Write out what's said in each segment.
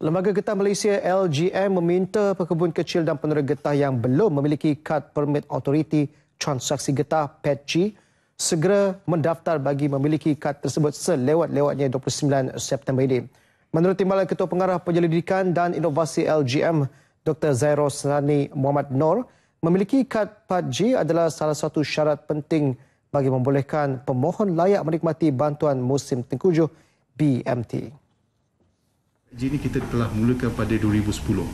Lembaga Getah Malaysia LGM meminta pekebun kecil dan penerbit getah yang belum memiliki kad permit authority transaksi getah PETG segera mendaftar bagi memiliki kad tersebut selewat-lewatnya 29 September ini. Menurut Timbalan Ketua Pengarah Penyelidikan dan Inovasi LGM Dr. Zairo Sani Muhammad Nor, memiliki kad PETG adalah salah satu syarat penting bagi membolehkan pemohon layak menikmati bantuan musim tengkujuh BMT. Haji ini kita telah mulakan pada 2010.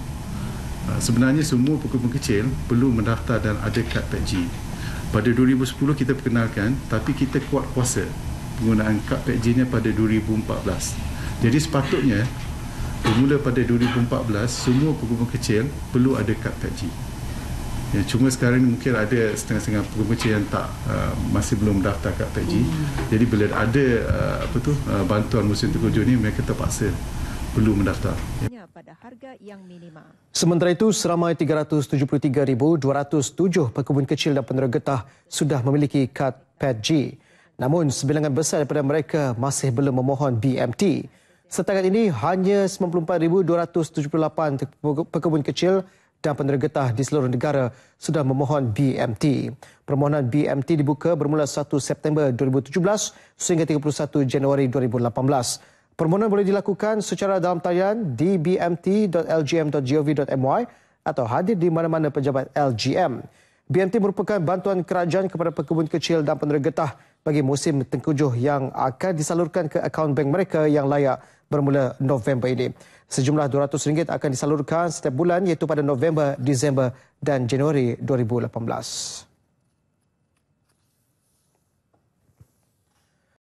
Ah, sebenarnya semua pokok-pokok kecil perlu mendaftar dan ada kad PAKJ. Pada 2010 kita perkenalkan tapi kita kuat kuasa penggunaan kad PAKJ ini pada 2014. Jadi sepatutnya bermula pada 2014 semua pokok-pokok kecil perlu ada kad PAKJ. Ya, cuma sekarang mungkin ada setengah-setengah pokok kecil yang tak uh, masih belum mendaftar kad PAKJ. Hmm. Jadi bila ada uh, apa tu uh, bantuan musim tegur ini mereka terpaksa perlu mendaftar. Pada harga yang Sementara itu, seramai 373,207 pekebun kecil dan penerbit getah sudah memiliki kad PADG. Namun, sebilangan besar daripada mereka masih belum memohon BMT. Setakat ini, hanya 94,278 pekebun kecil dan penerbit getah di seluruh negara sudah memohon BMT. Permohonan BMT dibuka bermula 1 September 2017 sehingga 31 Januari 2018. Permohonan boleh dilakukan secara dalam talian di bmt.lgm.gov.my atau hadir di mana-mana pejabat LGM. BMT merupakan bantuan kerajaan kepada pekebun kecil dan penerima getah bagi musim tengkujuh yang akan disalurkan ke akaun bank mereka yang layak bermula November ini. Sejumlah RM200 akan disalurkan setiap bulan iaitu pada November, Disember dan Januari 2018.